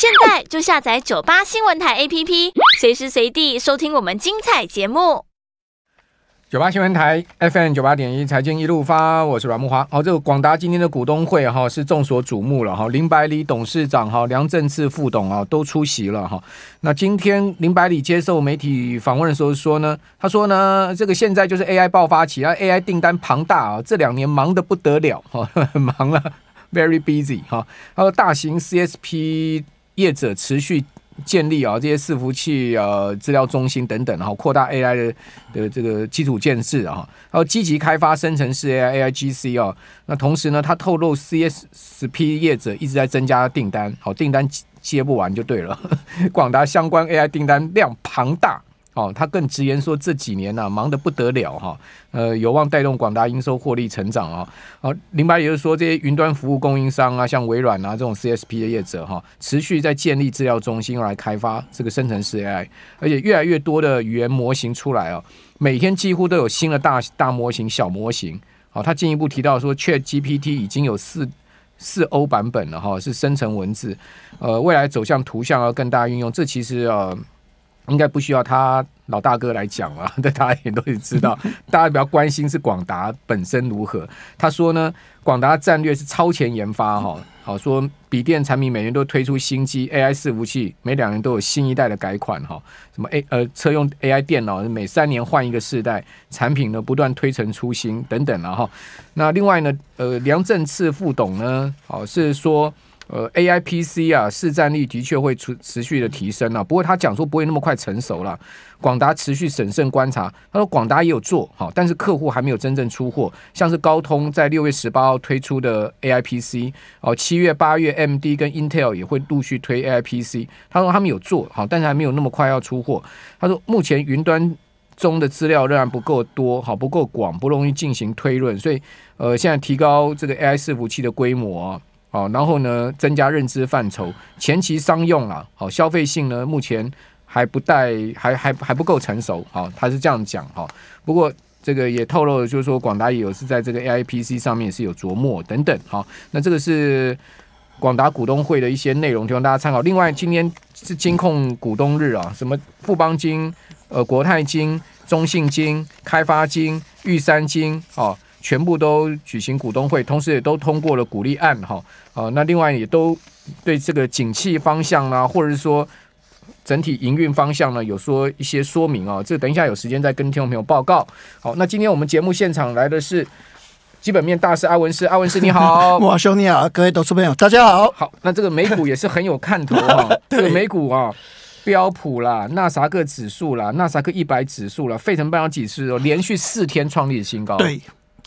现在就下载九八新闻台 APP，随时随地收听我们精彩节目。九八新闻台 FM 九八点一，财经一路发，我是阮木华。好，这个广达今天的股东会哈是众所瞩目了哈，林百里董事长哈、梁振志副董啊都出席了哈。那今天林百里接受媒体访问的时候说呢，他说呢，这个现在就是 AI 爆发期啊，AI 订单庞大啊，这两年忙得不得了哈，忙了，very busy 哈。他说，大型 CSP。业者持续建立啊，这些伺服器、呃，资料中心等等，然后扩大 AI 的的这个基础建设啊，然后积极开发生成式 AI、AI GC 啊。那同时呢，他透露 CSP 业者一直在增加订单，好，订单接不完就对了。广达相关 AI 订单量庞大。哦，他更直言说这几年呢，忙得不得了哈。呃，有望带动广大营收获利成长啊。哦，林白也就是说，这些云端服务供应商啊，像微软啊这种 CSP 的业者哈，持续在建立资料中心来开发这个生成式 AI，而且越来越多的语言模型出来哦，每天几乎都有新的大大模型、小模型。哦，他进一步提到说，ChatGPT 已经有四四 o 版本了哈，是生成文字，呃，未来走向图像要更大运用。这其实呃。应该不需要他老大哥来讲了，那 大家也都知道。大家比较关心是广达本身如何。他说呢，广达战略是超前研发哈，好说笔电产品每年都推出新机，AI 伺服器每两年都有新一代的改款哈，什么 A 呃车用 AI 电脑每三年换一个世代产品呢，不断推陈出新等等了哈。那另外呢，呃，梁振次副董呢，好是说。呃，A I P C 啊，市占率的确会持持续的提升啊，不过他讲说不会那么快成熟了。广达持续审慎观察，他说广达也有做，好，但是客户还没有真正出货。像是高通在六月十八号推出的 A I P C，哦，七月八月 M D 跟 Intel 也会陆续推 A I P C。他说他们有做，好，但是还没有那么快要出货。他说目前云端中的资料仍然不够多，好，不够广，不容易进行推论，所以呃，现在提高这个 A I 伺服器的规模。哦，然后呢，增加认知范畴，前期商用啊，好，消费性呢，目前还不带，还还还不够成熟，好，他是这样讲哈。不过这个也透露了，就是说广达也有是在这个 AIPC 上面是有琢磨等等，好，那这个是广达股东会的一些内容，希望大家参考。另外今天是金控股东日啊，什么富邦金、呃国泰金、中信金、开发金、玉山金，哦。全部都举行股东会，同时也都通过了鼓励案哈。呃，那另外也都对这个景气方向啊，或者是说整体营运方向呢，有说一些说明啊。这等一下有时间再跟听众朋友报告。好，那今天我们节目现场来的是基本面大师阿文斯，阿文斯你好，莫 兄你好，各位投资朋友大家好。好，那这个美股也是很有看头哈，这个美股啊，标普啦、纳萨克指数啦、纳萨克一百指数啦、费城半导体指数连续四天创历史新高。对。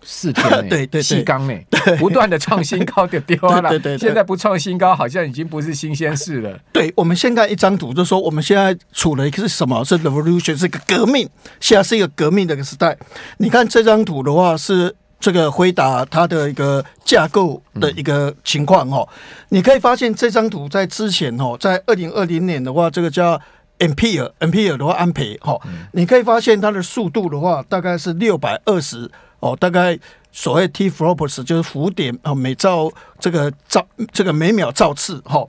四天内，对对 对，不断的创新高，就丢了。对对，现在不创新高，好像已经不是新鲜事了。对，我们现在一张图就说，我们现在处了一个什么？是 revolution，是一个革命。现在是一个革命的时代。你看这张图的话，是这个回答它的一个架构的一个情况哦，你可以发现这张图在之前哦，在二零二零年的话，这个叫 e m p i r e e m p i r e 的话安培哈。你可以发现它的速度的话，大概是六百二十。哦，大概所谓 T flops 就是浮点啊，每兆这个兆这个每秒兆次哈，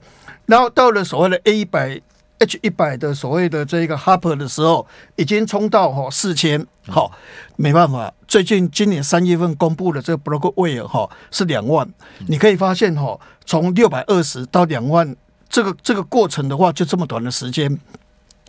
然后到了所谓的 A 一百 H 一百的所谓的这个 Hopper 的时候，已经冲到哈四千好，没办法，最近今年三月份公布的这个 Blockwei a r 哈是两万，你可以发现哈，从六百二十到两万这个这个过程的话，就这么短的时间。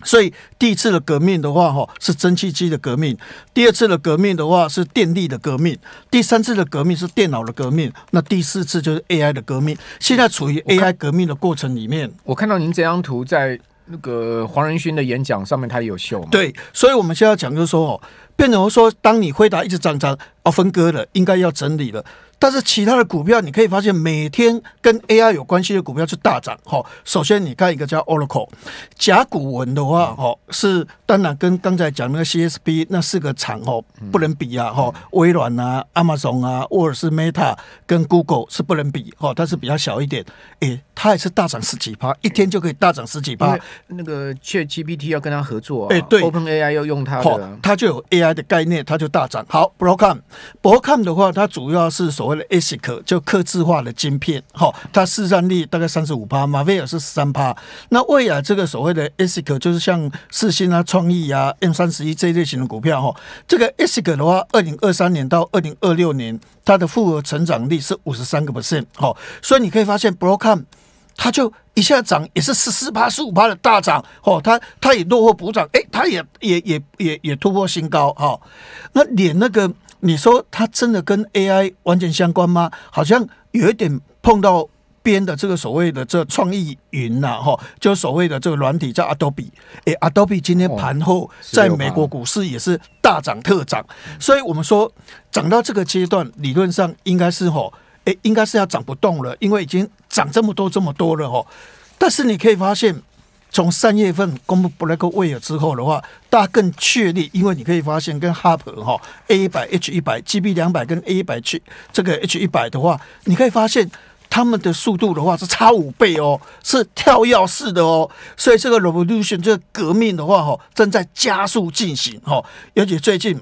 所以第一次的革命的话，哈是蒸汽机的革命；第二次的革命的话是电力的革命；第三次的革命是电脑的革命。那第四次就是 AI 的革命。现在处于 AI 革命的过程里面。我看到您这张图在那个黄仁勋的演讲上面，他有秀。对，所以我们现在讲就是说哦，变成说，当你回答一直长长哦，分割了，应该要整理了。但是其他的股票，你可以发现每天跟 AI 有关系的股票就大涨。哈，首先你看一个叫 Oracle，甲骨文的话，哈，是当然跟刚才讲那个 CSP 那四个厂哦不能比啊。哈，微软啊、Amazon 啊、沃尔斯 Meta 跟 Google 是不能比。哈，它是比较小一点，诶，它也是大涨十几趴，一天就可以大涨十几趴。那个 ChatGPT 要跟它合作，诶，对，OpenAI 要用它的，它就有 AI 的概念，它就大涨。好，Broadcom，Broadcom 的话，它主要是所所谓的 ASIC 就刻字化的晶片，哈，它市占率大概三十五帕，马威尔是十三帕。那未来这个所谓的 ASIC 就是像四星啊、创意啊、M 三十一这一类型的股票，哈，这个 ASIC 的话，二零二三年到二零二六年，它的复合成长率是五十三个 percent，哈，所以你可以发现，Broken 它就一下涨也是十四趴、十五趴的大涨，哦，它它也落后补涨，哎，它也也也也也突破新高，哈，那连那个。你说它真的跟 AI 完全相关吗？好像有一点碰到边的这个所谓的这创意云呐，哈，就所谓的这个软体叫 Adobe。哎，Adobe 今天盘后在美国股市也是大涨特涨，所以我们说涨到这个阶段，理论上应该是吼，哎，应该是要涨不动了，因为已经涨这么多这么多了吼。但是你可以发现。从三月份公布 b l a c k w 之后的话，大家更确立，因为你可以发现跟哈勃哈 A 一百 H 一百 G B 两百跟 A 一百去这个 H 一百的话，你可以发现他们的速度的话是差五倍哦，是跳跃式的哦，所以这个 Revolution 这革命的话哈正在加速进行哈，尤其最近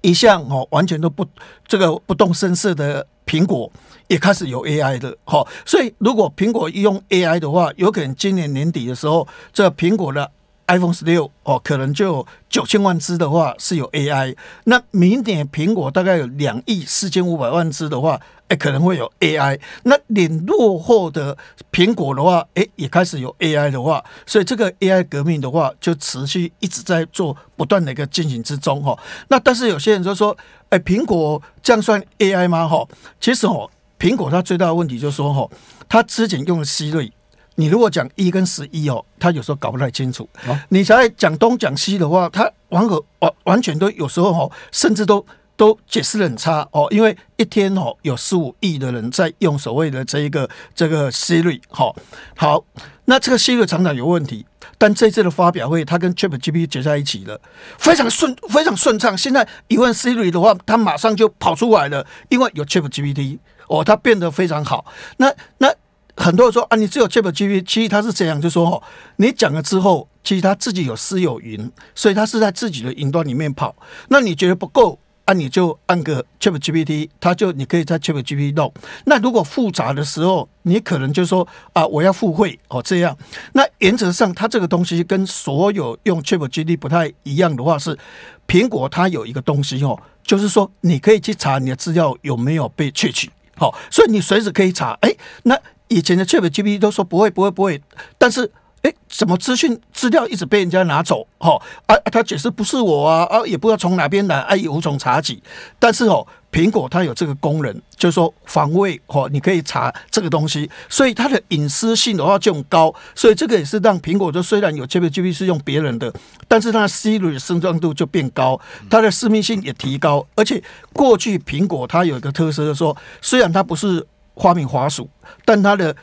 一向哦完全都不这个不动声色的。苹果也开始有 AI 的，好，所以如果苹果用 AI 的话，有可能今年年底的时候，这苹果的 iPhone 十六哦，可能就九千万只的话是有 AI。那明年苹果大概有两亿四千五百万只的话。可能会有 AI。那连落后的苹果的话，哎，也开始有 AI 的话，所以这个 AI 革命的话，就持续一直在做不断的一个进行之中哈。那但是有些人就说，哎，苹果这样算 AI 吗？哈，其实哦，苹果它最大的问题就是说哈，它之前用的 Siri，你如果讲一跟十一哦，它有时候搞不太清楚。你才讲东讲西的话，它完个完完全都有时候哈，甚至都。都解释很差哦，因为一天哦有十五亿的人在用所谓的这一个这个 Siri 哈好，那这个 Siri 厂常有问题，但这次的发表会，它跟 ChatGPT 结在一起了，非常顺非常顺畅。现在一问 Siri 的话，它马上就跑出来了，因为有 ChatGPT 哦，它变得非常好。那那很多人说啊，你只有 ChatGPT，其实它是这样，就说哦，你讲了之后，其实它自己有私有云，所以它是在自己的云端里面跑。那你觉得不够？那你就按个 ChatGPT，它就你可以在 ChatGPT 弄。那如果复杂的时候，你可能就说啊，我要付费哦这样。那原则上，它这个东西跟所有用 ChatGPT 不太一样的话，是苹果它有一个东西哦，就是说你可以去查你的资料有没有被窃取。好，所以你随时可以查。哎，那以前的 ChatGPT 都说不会，不会，不会，但是。哎，怎么资讯资料一直被人家拿走？哈啊，他解释不是我啊，啊也不知道从哪边来，阿姨无从查起。但是哦，苹果它有这个功能，就是说防卫哦，你可以查这个东西，所以它的隐私性的话就很高。所以这个也是让苹果，就虽然有这边 g p 是用别人的，但是它的 Siri 的认证度就变高，它的私密性也提高。而且过去苹果它有一个特色，就是说虽然它不是花名滑鼠，但它的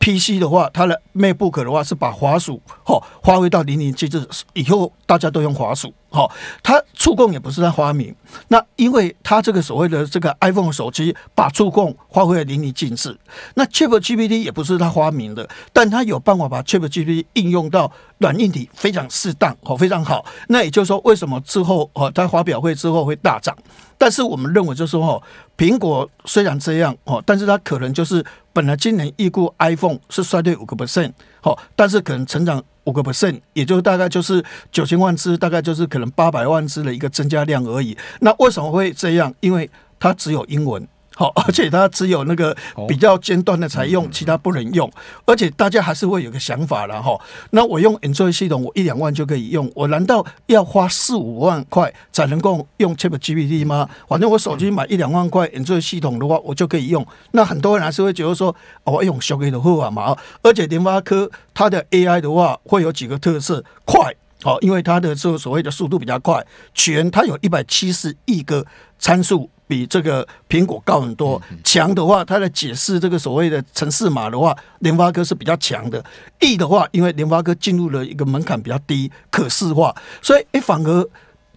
P C 的话，它的 MacBook 的话是把滑鼠哦，发挥到淋漓尽致，以后大家都用滑鼠。好，它触控也不是它发明，那因为它这个所谓的这个 iPhone 手机把触控发挥的淋漓尽致。那 c h i p g p t 也不是它发明的，但它有办法把 c h i p g p t 应用到软硬体非常适当，好非常好。那也就是说，为什么之后哦，它发表会之后会大涨？但是我们认为就是说，哦，苹果虽然这样哦，但是它可能就是本来今年预估 iPhone 是衰退五个 percent 好，但是可能成长。五个 percent，也就大概就是九千万只，大概就是可能八百万只的一个增加量而已。那为什么会这样？因为它只有英文。好，而且它只有那个比较尖端的才用，其他不能用。而且大家还是会有个想法了哈。那我用 Android 系统，我一两万就可以用，我难道要花四五万块才能够用 ChatGPT 吗？反正我手机买一两万块 Android 系统的话，我就可以用。那很多人还是会觉得说，我用小米的会法嘛？而且联发科它的 AI 的话会有几个特色，快，哦，因为它的这所谓的速度比较快，全它有一百七十亿个参数。比这个苹果高很多，强的话，它的解释这个所谓的城市码的话，联发科是比较强的。易的话，因为联发科进入了一个门槛比较低、可视化，所以哎，反而。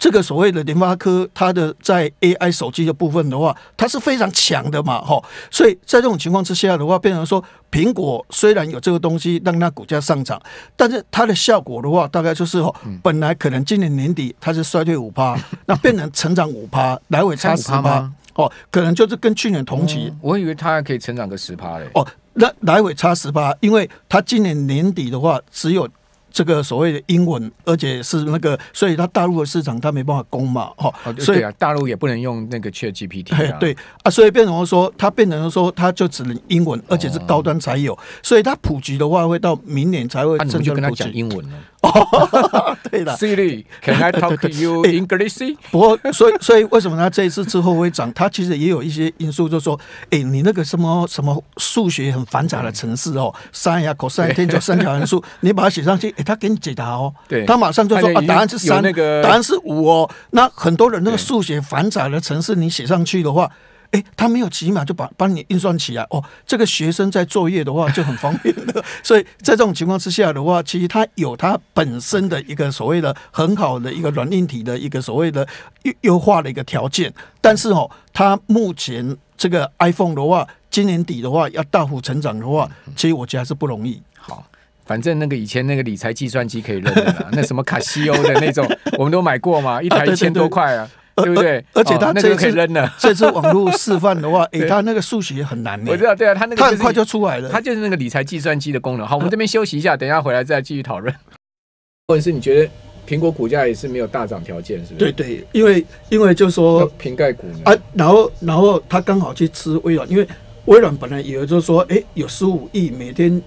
这个所谓的联发科，它的在 AI 手机的部分的话，它是非常强的嘛，哈，所以在这种情况之下的话，变成说苹果虽然有这个东西让它股价上涨，但是它的效果的话，大概就是哦，本来可能今年年底它是衰退五趴，那变成成长五趴，来回差十趴，哦，可能就是跟去年同期，我以为它可以成长个十趴嘞，哦，那来回差十趴，因为它今年年底的话只有。这个所谓的英文，而且是那个，所以它大陆的市场它没办法攻嘛，哦，所以啊，大陆也不能用那个 ChatGPT 啊，对啊，所以变成说它变成说它就只能英文，而且是高端才有，所以它普及的话会到明年才会，那你就跟他讲英文哦。对的。s i r i c a n I talk to you in English？不过，所以，所以为什么他这一次之后会涨，他其实也有一些因素，就说，哎，你那个什么什么数学很繁杂的城市哦，三角口、三天、角三角函数，你把它写上去，哎，他给你解答哦，对，他马上就说，啊，答案是三，那个答案是五哦。那很多人那个数学繁杂的城市，你写上去的话。哎，他没有起码就把帮你运算起来哦。这个学生在作业的话就很方便 所以在这种情况之下的话，其实他有他本身的一个所谓的很好的一个软硬体的一个所谓的优优化的一个条件。但是哦，他目前这个 iPhone 的话，今年底的话要大幅成长的话，其实我觉得是不容易。好，反正那个以前那个理财计算机可以的啦，那什么卡西欧的那种，我们都买过嘛，一台一千多块啊。对不对？而且他那个可以扔了。这次网络示范的话，哎，他那个数学很难的。我知道，对啊，他那个他很快就出来了。他就是那个理财计算机的功能。好，我们这边休息一下，等一下回来再继续讨论。或者是你觉得苹果股价也是没有大涨条件，是不是？对对，因为因为就说瓶盖股啊，然后然后他刚好去吃微软，因为微软本来为就是说，哎，有十五亿每天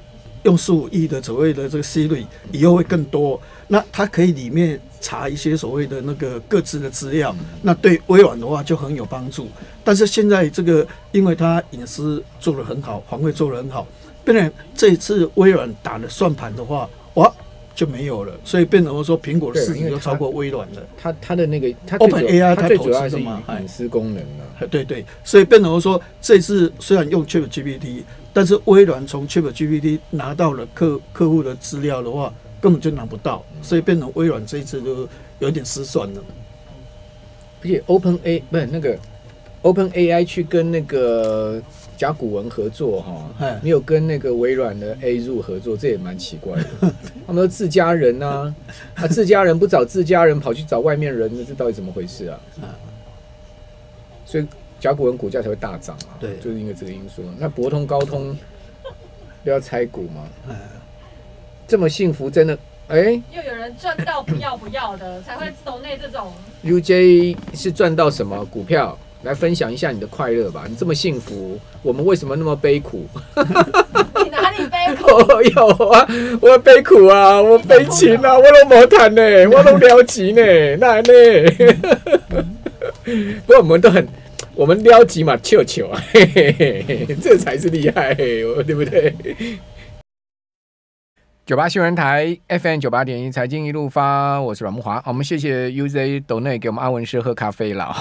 用十五亿的所谓的这个息率，以后会更多，那它可以里面。查一些所谓的那个各自的资料，那对微软的话就很有帮助。但是现在这个，因为它隐私做得很好，防卫做得很好，变成这一次微软打的算盘的话，哇！就没有了。所以变来说，苹果的事情就超过微软了。它它的那个，它 Open AI 它最主要是什么？隐私功能啊。对对，所以变来说，这次虽然用 Chat GPT，但是微软从 Chat GPT 拿到了客客户的资料的话。根本就拿不到，所以变成微软这一次就有点失算了。而且 Open A 不是那个 Open AI 去跟那个甲骨文合作哈，没有跟那个微软的 A 入合作，这也蛮奇怪的。他们说自家人呐，啊自家人不找自家人，跑去找外面人，那这到底怎么回事啊？所以甲骨文股价才会大涨啊，对，就是因为这个因素。那博通、高通都要拆股吗？这么幸福，真的哎！又有人赚到不要不要的，才会走那这种。UJ 是赚到什么股票？来分享一下你的快乐吧！你这么幸福，我们为什么那么悲苦？你哪里悲苦 有啊？我悲苦啊！我悲情啊！我都冇赚呢，我都撩急呢，那呢？不过我们都很，我们撩急嘛，求求啊！这才是厉害，对不对？九八新闻台 FM 九八点一财经一路发，我是阮木华。我们谢谢 UZ 斗内给我们阿文师喝咖啡了。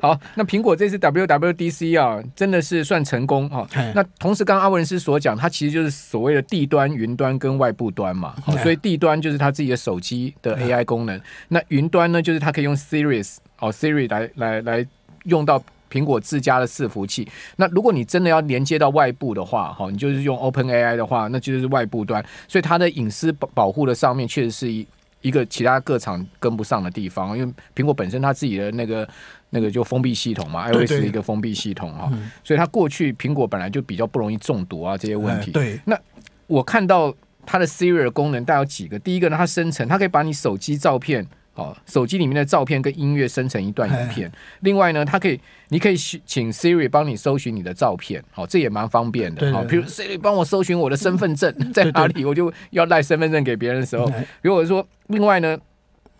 好，那苹果这次 WWDC 啊，真的是算成功哦。那同时，刚刚阿文师所讲，它其实就是所谓的地端、云端跟外部端嘛。所以地端就是它自己的手机的 AI 功能，那云端呢，就是它可以用 Siri 哦，Siri 来来来用到。苹果自家的伺服器，那如果你真的要连接到外部的话，哈，你就是用 Open AI 的话，那就是外部端，所以它的隐私保保护的上面确实是一一个其他各厂跟不上的地方，因为苹果本身它自己的那个那个就封闭系统嘛，iOS 一个封闭系统啊，所以它过去苹果本来就比较不容易中毒啊这些问题。对，那我看到它的 Siri 的功能，带有几个，第一个呢，它生成，它可以把你手机照片。哦，手机里面的照片跟音乐生成一段影片。另外呢，它可以，你可以请 Siri 帮你搜寻你的照片。哦，这也蛮方便的。哦，比如 Siri 帮我搜寻我的身份证 在哪里，我就要带身份证给别人的时候。如果说另外呢，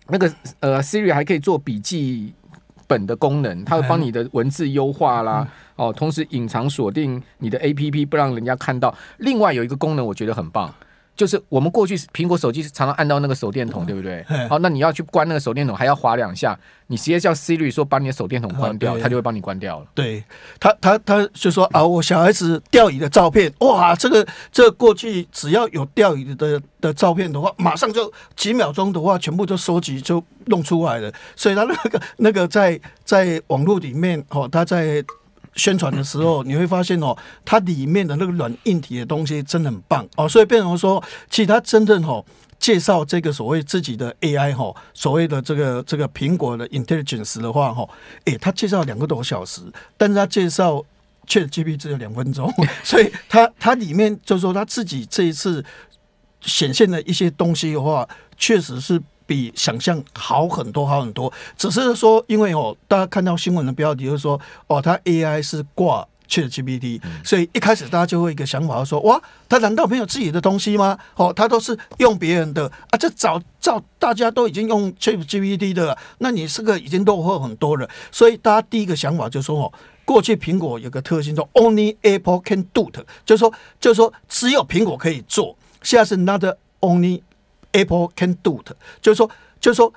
那个呃 Siri 还可以做笔记本的功能，它帮你的文字优化啦。哦，同时隐藏锁定你的 APP 不让人家看到。另外有一个功能我觉得很棒。就是我们过去苹果手机常常按到那个手电筒，对不对？好，那你要去关那个手电筒，还要划两下。你直接叫 Siri 说把你的手电筒关掉，它就会帮你关掉了。对，他他他就说啊，我小孩子钓鱼的照片，哇，这个这过去只要有钓鱼的的照片的话，马上就几秒钟的话，全部就收集就弄出来了。所以他那个那个在在网络里面哦，他在。宣传的时候，你会发现哦，它里面的那个软硬体的东西真的很棒哦，所以变成说，其实它真正哦介绍这个所谓自己的 AI 哈，所谓的这个这个苹果的 intelligence 的话哈，诶，他介绍两个多小时，但是他介绍却 GB 只有两分钟，所以他他里面就是说他自己这一次显现的一些东西的话，确实是。比想象好很多，好很多。只是说，因为哦，大家看到新闻的标题，就是说，哦，它 AI 是挂 ChatGPT，所以一开始大家就会一个想法，说哇，它难道没有自己的东西吗？哦，它都是用别人的啊？这早早大家都已经用 ChatGPT 的，了，那你是个已经落后很多了。所以大家第一个想法就说哦，过去苹果有个特性说 Only Apple Can Do It，就是说，就是说，只有苹果可以做。现在是 n o t Only。Apple can do it，就是说，就是说，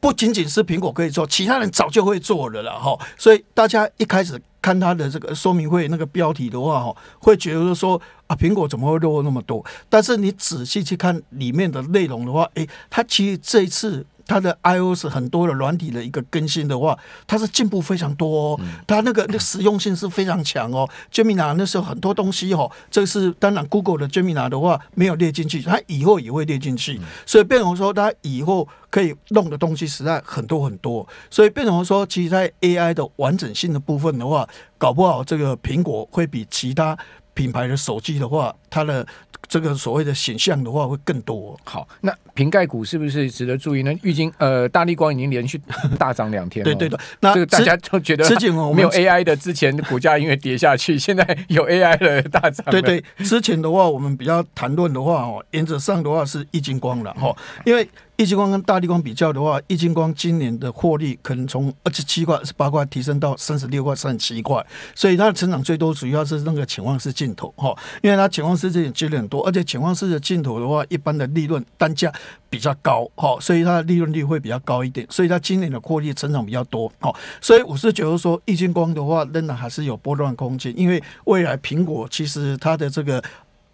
不仅仅是苹果可以做，其他人早就会做了了哈。所以大家一开始看他的这个说明会那个标题的话，哈，会觉得说啊，苹果怎么会落后那么多？但是你仔细去看里面的内容的话，诶，他其实这一次。它的 iOS 很多的软体的一个更新的话，它是进步非常多哦，它那个那实用性是非常强哦。Gemini 那时候很多东西哦，这是当然 Google 的 Gemini 的话没有列进去，它以后也会列进去。所以变成说，它以后可以弄的东西实在很多很多。所以变成说，其实在 AI 的完整性的部分的话，搞不好这个苹果会比其他品牌的手机的话。它的这个所谓的显象的话会更多。好，那瓶盖股是不是值得注意呢？毕金呃，大力光已经连续大涨两天了。对对的，那大家都觉得之前哦没有 AI 的，之前股价因为跌下去，现在有 AI 的大涨。对对，之前的话我们比较谈论的话哦，原则上的话是易金光了哦，因为易金光跟大力光比较的话，易金光今年的获利可能从二十七块、十八块提升到三十六块、三十七块，所以它的成长最多主要是那个情况是镜头哦，因为它情况。是这也接了很多，而且潜望式的镜头的话，一般的利润单价比较高哈，所以它的利润率会比较高一点，所以它今年的获利成长比较多哈，所以我是觉得说，易晶光的话，仍然还是有波段空间，因为未来苹果其实它的这个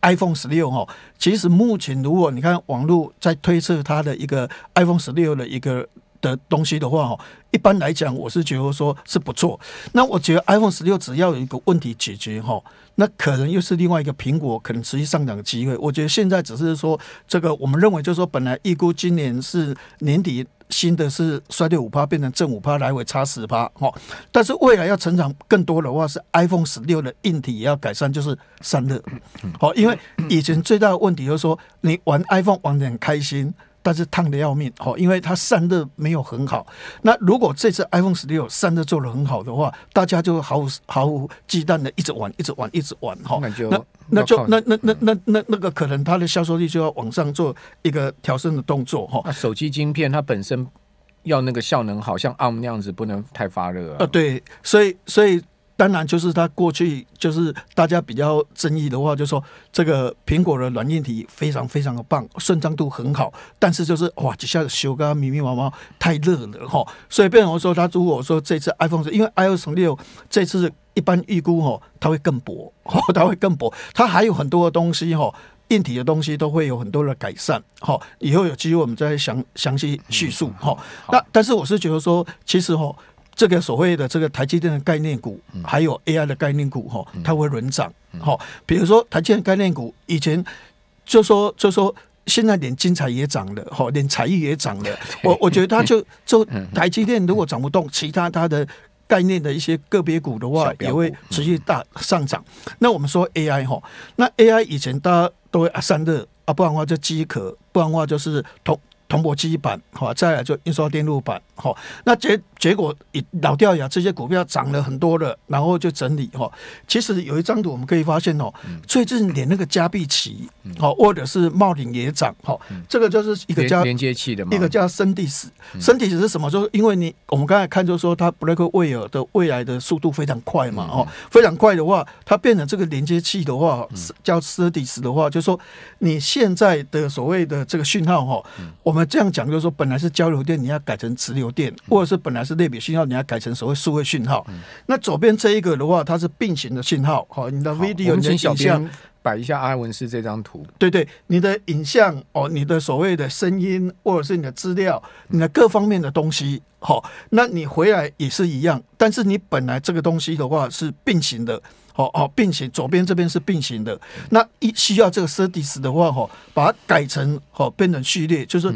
iPhone 十六哈，其实目前如果你看网路在推测它的一个 iPhone 十六的一个。的东西的话，哈，一般来讲，我是觉得说是不错。那我觉得 iPhone 十六只要有一个问题解决，哈，那可能又是另外一个苹果可能持续上涨的机会。我觉得现在只是说，这个我们认为就是说，本来预估今年是年底新的是衰退五趴变成正五趴，来回差十趴，哈。但是未来要成长更多的话，是 iPhone 十六的硬体也要改善，就是散热。好，因为以前最大的问题就是说，你玩 iPhone 玩得很开心。但是烫的要命，哦，因为它散热没有很好。那如果这次 iPhone 十六散热做的很好的话，大家就毫无毫无忌惮的一直玩，一直玩，一直玩，哈。那就那那那那那那个可能它的销售率就要往上做一个调升的动作，哈。那手机晶片它本身要那个效能好，像 ARM 那样子，不能太发热啊。呃，对，所以所以。当然，就是他过去就是大家比较争议的话，就说这个苹果的软硬体非常非常的棒，顺畅度很好。但是就是哇，几下子修，个密密麻麻太热了哈。所以，变成说他如果说，这次 iPhone 因为 i o s 六这次一般预估哈，它会更薄，它会更薄，它还有很多的东西哈，硬体的东西都会有很多的改善哈。以后有机会我们再详详细叙述哈。那但是我是觉得说，其实哈。这个所谓的这个台积电的概念股，还有 AI 的概念股哈，它会轮涨哈。比如说台积电概念股，以前就说就说，现在连晶彩也涨了哈，连彩艺也涨了。我我觉得它就 就台积电如果涨不动，其他它的概念的一些个别股的话，也会持续大上涨。那我们说 AI 哈，那 AI 以前大家都会散热啊，不然的话就机壳，不然的话就是铜铜箔基板哈，再就印刷电路板。好，那结结果老掉牙，这些股票涨了很多了，然后就整理。哈，其实有一张图我们可以发现，哦，最近连那个加币旗，哦，或者是茂鼎也涨，哈，这个就是一个叫连接器的，嘛，一个叫升地士。升地士是什么？就是因为你我们刚才看，就是说它 b l a c k w a 的未来的速度非常快嘛，哦，非常快的话，它变成这个连接器的话，叫升地士的话，就是说你现在的所谓的这个讯号，哈，我们这样讲，就是说本来是交流电，你要改成直流。电，或者是本来是类比信号，你要改成所谓数位信号。那左边这一个的话，它是并行的信号。好，你的 V i D e o 你先，影像摆一下阿文斯这张图。对对，你的影像哦，你的所谓的声音，或者是你的资料，你的各方面的东西。好，那你回来也是一样。但是你本来这个东西的话是并行的。好，好，并行左边这边是并行的。那一需要这个 S c e 的话，哈，把它改成好变成序列，就是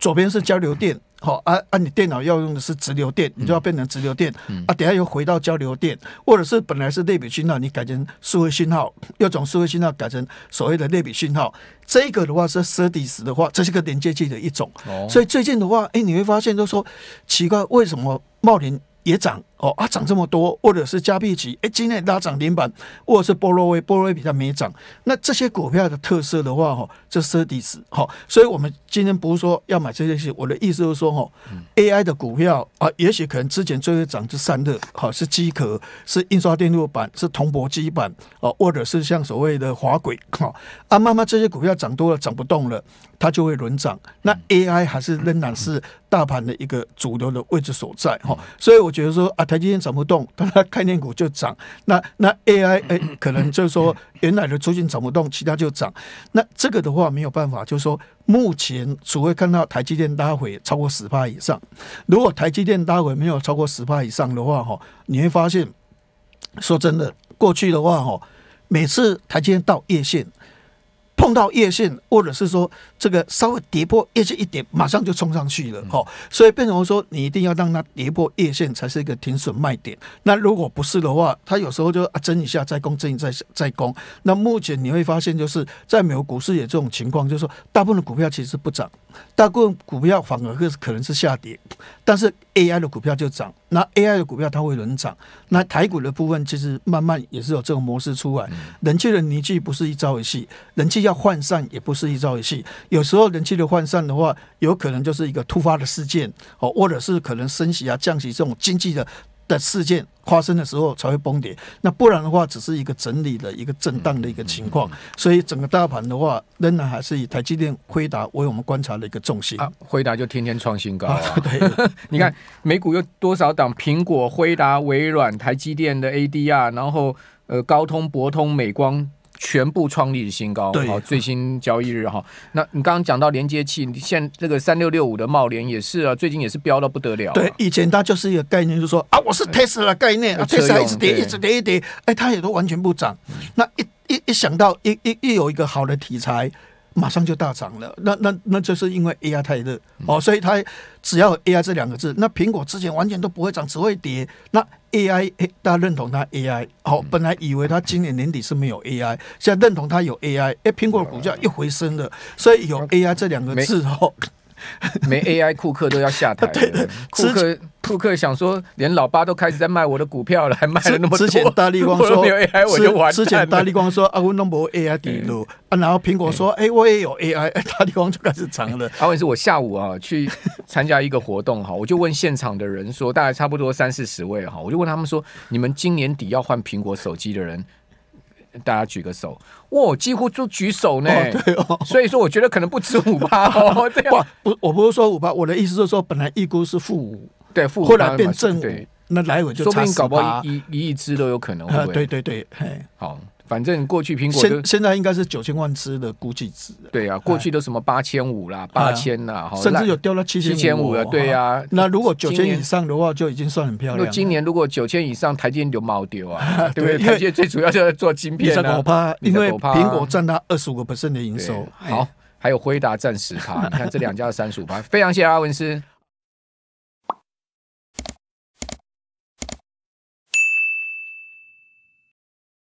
左边是交流电。好啊啊！你电脑要用的是直流电，你就要变成直流电。啊，等下又回到交流电，或者是本来是类比信号，你改成数位信号，又从数位信号改成所谓的类比信号。这个的话是实体时的话，这是个连接器的一种。哦，所以最近的话，哎，你会发现都说奇怪，为什么茂林也涨？哦啊，涨这么多，或者是加币驰，哎，今天拉涨停板，或者是波罗威，波罗威比它没涨，那这些股票的特色的话，哈，这是底子。好，所以我们今天不是说要买这些事，我的意思就是说，哈，AI 的股票啊，也许可能之前会涨是散热，好，是机壳，是印刷电路板，是铜箔基板，哦，或者是像所谓的滑轨，哈，啊，慢慢这些股票涨多了，涨不动了，它就会轮涨，那 AI 还是仍然是大盘的一个主流的位置所在，哈，所以我觉得说啊。台积电涨不动，但它概念股就涨。那那 AI 哎，可能就是说 原来的租金涨不动，其他就涨。那这个的话没有办法，就是说目前除非看到台积电大回超过十帕以上，如果台积电大回没有超过十帕以上的话，哈，你会发现，说真的，过去的话，哈，每次台积电到叶线。碰到夜线，或者是说这个稍微跌破夜线一点，马上就冲上去了，哈，所以变成说你一定要让它跌破夜线才是一个停损卖点。那如果不是的话，它有时候就啊争一下再攻，争一再再攻。那目前你会发现，就是在美国股市也这种情况，就是说大部分股票其实不涨。大部分股票反而可能是下跌，但是 AI 的股票就涨。那 AI 的股票它会轮涨。那台股的部分其实慢慢也是有这种模式出来。人气的凝聚不是一朝一夕，人气要涣散也不是一朝一夕。有时候人气的涣散的话，有可能就是一个突发的事件，哦，或者是可能升息啊、降息这种经济的。的事件发生的时候才会崩跌，那不然的话只是一个整理的一个震荡的一个情况，所以整个大盘的话仍然还是以台积电、辉达为我们观察的一个重心啊。辉达就天天创新高啊！对，你看美股有多少档苹果、辉达、微软、台积电的 ADR，然后呃高通、博通、美光。全部创历史新高。对。最新交易日哈，那你刚刚讲到连接器，现这个三六六五的茂联也是啊，最近也是飙到不得了。对，以前它就是一个概念，就是说啊，我是 Tesla 概念，，Tesla 一直跌，一直跌，一跌，哎，它也都完全不涨。那一一一想到一一一有一个好的题材。马上就大涨了，那那那就是因为 AI 太热哦，所以它只要 AI 这两个字，那苹果之前完全都不会涨，只会跌。那 AI，大家认同它 AI 好，本来以为它今年年底是没有 AI，现在认同它有 AI，哎，苹果股价一回升了，所以有 AI 这两个字哦。没 AI，库克都要下台。了。库克库克想说，连老八都开始在卖我的股票了，还卖了那么多。之前大力光说 没有 AI，我就完蛋之前大力光说啊我弄不 AI 底路，啊，然后苹果说，哎，我也有 AI，大力光就开始藏了。还 有是我下午啊去参加一个活动哈，我就问现场的人说，大概差不多三四十位哈，我就问他们说，你们今年底要换苹果手机的人。大家举个手，哇，几乎都举手呢。对哦，所以说我觉得可能不止五八哦。不，不，我不是说五八，我的意思是说，本来一估是负五，对，负五，后来变正五，那来我就说定搞不好一一亿只都有可能会。对对对，嘿，好。反正过去苹果现现在应该是九千万支的估计值。对啊，过去都什么八千五啦，八千啦，甚至有掉到七千五。七千五了，对啊。那如果九千以上的话，就已经算很漂亮。今年如果九千以上，台积电毛丢啊？对不对？台积电最主要就是做晶片。我怕，因为苹果占他二十五个百分的营收。好，还有辉达占十趴。你看这两家三十五趴，非常谢谢阿文斯。